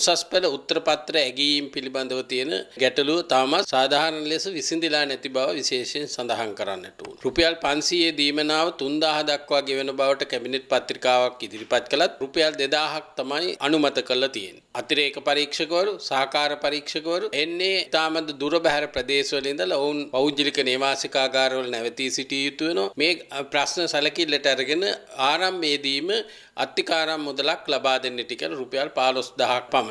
උසස් පෙළ උත්තරපත්‍ර ඇගීම් පිළිබඳව තියෙන ගැටලුව තාමත් සාධාරණ ලෙස විසඳලා නැති බව විශේෂයෙන් සඳහන් කරන්නට ඕන. රුපියල් 500 දීමනාව 3000 දක්වා ගෙවන බවට කැබිනට් පත්‍රිකාවක් ඉදිරිපත් කළත් රුපියල් 2000ක් තමයි අනුමත කරලා තියෙන්නේ. අතිරේක පරීක්ෂකවරු, සහකාර පරීක්ෂකවරු එන්නේ තාමත් දුර බැහැර ප්‍රදේශවල ඉඳලා ඔවුන් පෞද්ගලික නේවාසිකාගාරවල නැවතී සිටිය යුතු වෙනවා. මේ ප්‍රශ්න සැලකිල්ලට අරගෙන ආරම්භයේදීම අත්තිකාරම් මුදලක් ලබා දෙන්නට කියලා රුපියල් 15000ක් පමණ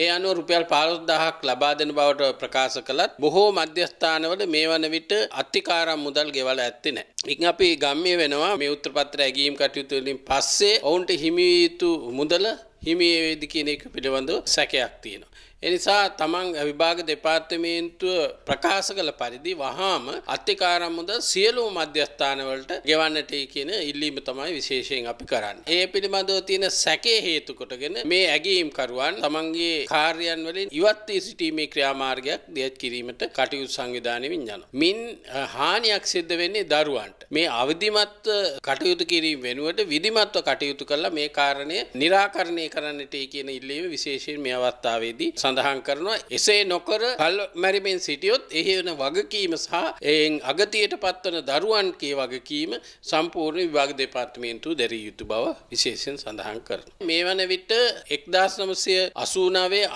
ඒ අනුව රුපියල් 15000ක් ලබා දෙන බවට ප්‍රකාශ කළත් බොහෝ මධ්‍යස්ථානවල මේ වන විට අත්තිකාරම් මුදල් ගෙවලා ඇත්තේ නැහැ. ඉතින් අපි ගම්ම්‍ය වෙනවා මේ උත්තර පත්‍ර ඇගීම් කටයුතු වලින් පස්සේ ඔවුන්ට හිමි යුතු මුදල හිමි වේද කියන එක පිළිබඳව සැකයක් තියෙනවා. එනිසා තමන් විභාග දෙපාර්තමේන්තුව ප්‍රකාශ කළ පරිදි වහාම අත්‍යකාරම්මුද සියලූ මධ්‍යස්ථානවලට ගෙවන්නටේ කියන ඉල්ලීම තමයි විශේෂයෙන් අපි කරන්න. ඒ පිළිබඳව තියෙන සැකේ හේතු කොටගෙන මේ ඇගේීම්කරුවන් තමන්ගේ කාර්යන් වලින් ඉවත්තී සිටීමේ ක්‍රියාමාර්ගයක් දෙත් කිරීමට කටයුතු සංවිධානයමින් යන. මින් හානියක් සිද්ධ වෙන්නේ දරුවන්ට. මේ අවිධිමත් කටයුතු කිරීම වෙනුවට විධිමත්ව කටයුතු කල්ලා මේ කාරණය නිරාකරණය කරන්නට කියන ඉල්ලීම විශේෂයෙන් මේ අවස්ථාවේදී සඳ සඳහන් කරනවා එසේ නොකර කල් මැරිමෙන් සිටියොත් එහි වෙන වගකීම සහ එයින් අගතියට පත්වන දරුවන් කිය වගකීම සම්පූර්ණ විභාග දෙපාර්තමේන්තුව දැරිය යුතු බව විශේෂයෙන් සඳහන් කරනවා. මේ වන විට 1989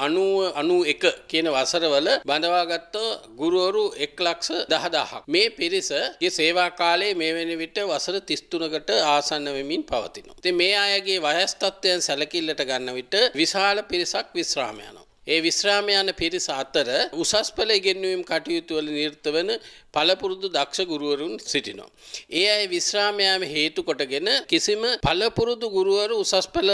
90 91 කියන වසරවල බඳවාගත් ගුරුවරු 1,10,000ක් මේ පිරිසගේ සේවා කාලයේ මේ වෙන විට වසර 33කට ආසන්න වෙමින් පවතිනවා. ඉතින් මේ අයගේ වයස් තත්ත්වයන් සැලකිල්ලට ගන්න විට විශාල පිරිසක් විශ්‍රාම යනවා. ඒ විශ්‍රාම යන පිරිස අතර උසස් පෙළ ඉගෙනීම් කටයුතු වල නිරත වන පළපුරුදු දක්ෂ ගුරුවරුන් සිටිනවා. ඒ අය විශ්‍රාම යාම හේතු කොටගෙන කිසිම පළපුරුදු ගුරුවරු උසස් පෙළ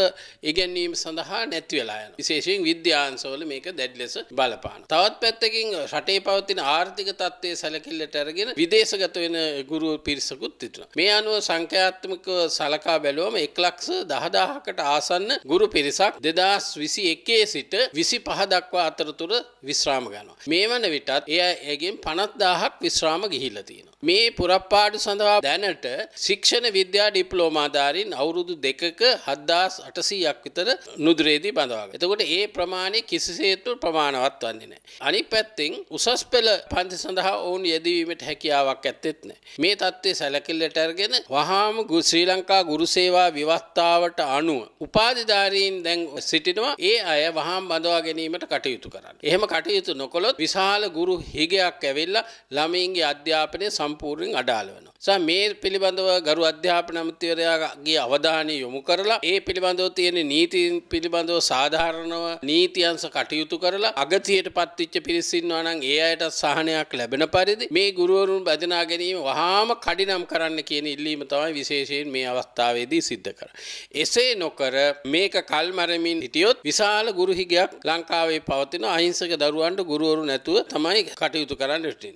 ඉගෙනීම සඳහා නැති වෙලා යනවා. විශේෂයෙන් විද්‍යාංශවල මේක දැඩි ලෙස බලපානවා. තවත් පැත්තකින් රටේ පවතින ආර්ථික තත්ත්වයේ සැලකිල්ලට අරගෙන විදේශගත වෙන ගුරු පිරිසකුත් සිටිනවා. මේ අනුව සංඛ්‍යාත්මකව සලකා බැලුවම 1 ලක්ෂ 10000කට ආසන්න ගුරු පිරිසක් 2021 සිට 25 දහ දක්වා අතරතුර විශ්‍රාම ගනවා. මේ වන විටත් එය ඇගෙන් පනත්දාහක් විශ්‍රාම ගිහිලතියෙන. මේ පුරප්පාඩු සඳහා දැනට ශික්ෂණ විද්‍යා ඩිප්ලෝමාධාරින් අවුරුදු දෙකක හද්දාස් අටසීයක් විතර නුදුරේදී බඳවාග. එතකොට ඒ ප්‍රමාණය කිසිසේතු ප්‍රමාණවත් වන්නේ නෑ. අනි පැත්තිං උසස් පෙළ පන්ති සඳහා ඔවුන් යෙදවීමට හැකියාවක් ඇත්තෙත් නෑ. මේ තත්ත්වේ සැලකිල්ලටර්ගෙන වහාම ගු ශ්‍රී ලංකා ගුරු සේවා විවස්ථාවට අනුව. උපාධධාරීන් දැන් සිටිනවා ඒ අය වහාම් බඳවා ගැනීම ගැනීමට කටයුතු කරන්න. එහෙම කටයුතු නොකොළොත් විශාල ගුරු හිගයක් ඇවිල්ලා ළමයින්ගේ අධ්‍යාපනය සම්පූර්ණයෙන් අඩාල වෙනවා. සා මේ පිළිබඳව ගරු අධ්‍යාපන අමතිවරයාගේ අවධානය යොමු කරලා ඒ පිළිබඳව තියෙන නීතින් පිළිබඳව සාධාරණව නීතියන්ස කටයුතු කරලා අගතියට පත්තිච්ච පිරිසින්නවා නම් ඒ අයට සහනයක් ලැබෙන පරිදි මේ ගුරුවරුන් බදනා ගැනීම වහාම කඩිනම් කරන්න කියන ඉල්ලීම තමයි විශේෂයෙන් මේ අවස්ථාවේදී සිද්ධ කර. එසේ නොකර මේක කල්මරමින් හිටියොත් විශාල ගුරුහිගයක් ලංකාවේ පවතින අහිංසක දරුවන්ට ගුරුවරු නැතුව තමයි කටයුතු කරන්න ටින්.